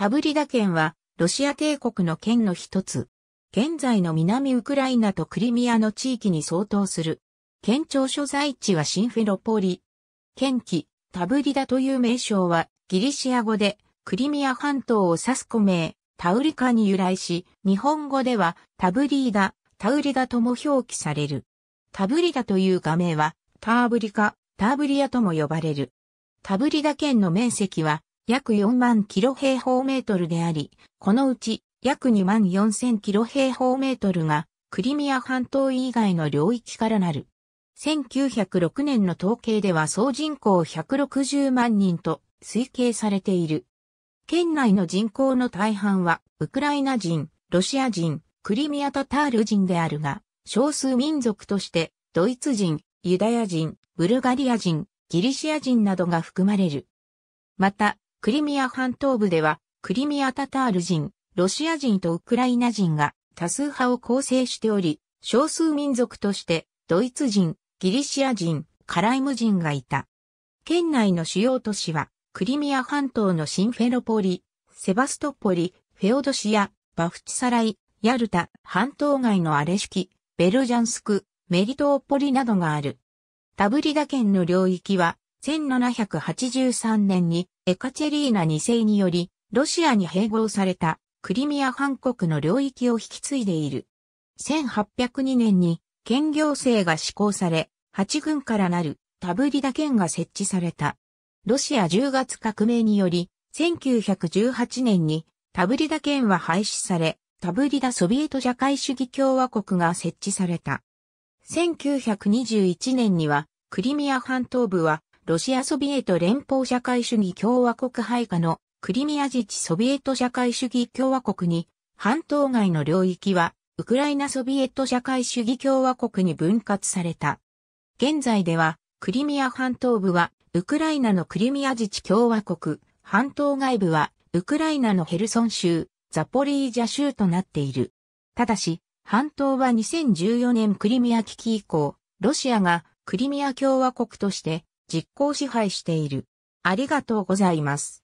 タブリダ県は、ロシア帝国の県の一つ。現在の南ウクライナとクリミアの地域に相当する。県庁所在地はシンフェロポリ。県旗、タブリダという名称は、ギリシア語で、クリミア半島を指す古名、タウリカに由来し、日本語では、タブリーダ、タウリダとも表記される。タブリダという画名は、ターブリカ、ターブリアとも呼ばれる。タブリダ県の面積は約4万キロ平方メートルであり、このうち約2万4千キロ平方メートルがクリミア半島以外の領域からなる。1906年の統計では総人口160万人と推計されている。県内の人口の大半はウクライナ人、ロシア人、クリミアタタール人であるが、少数民族としてドイツ人、ユダヤ人、ブルガリア人、ギリシア人などが含まれる。また、クリミア半島部では、クリミアタタール人、ロシア人とウクライナ人が多数派を構成しており、少数民族として、ドイツ人、ギリシア人、カライム人がいた。県内の主要都市は、クリミア半島のシンフェロポリ、セバストポリ、フェオドシア、バフチサライ、ヤルタ、半島外のアレシキ、ベルジャンスク、メリトーポリなどがある。タブリダ県の領域は1783年にエカチェリーナ2世により、ロシアに併合されたクリミア半国の領域を引き継いでいる。1802年に県行制が施行され、8軍からなるタブリダ県が設置された。ロシア10月革命により、1918年にタブリダ県は廃止され、タブリダソビエト社会主義共和国が設置された。1921年にはクリミア半島部はロシアソビエト連邦社会主義共和国配下のクリミア自治ソビエト社会主義共和国に、半島外の領域は、ウクライナソビエト社会主義共和国に分割された。現在では、クリミア半島部は、ウクライナのクリミア自治共和国、半島外部は、ウクライナのヘルソン州、ザポリージャ州となっている。ただし、半島は2014年クリミア危機以降、ロシアがクリミア共和国として実行支配している。ありがとうございます。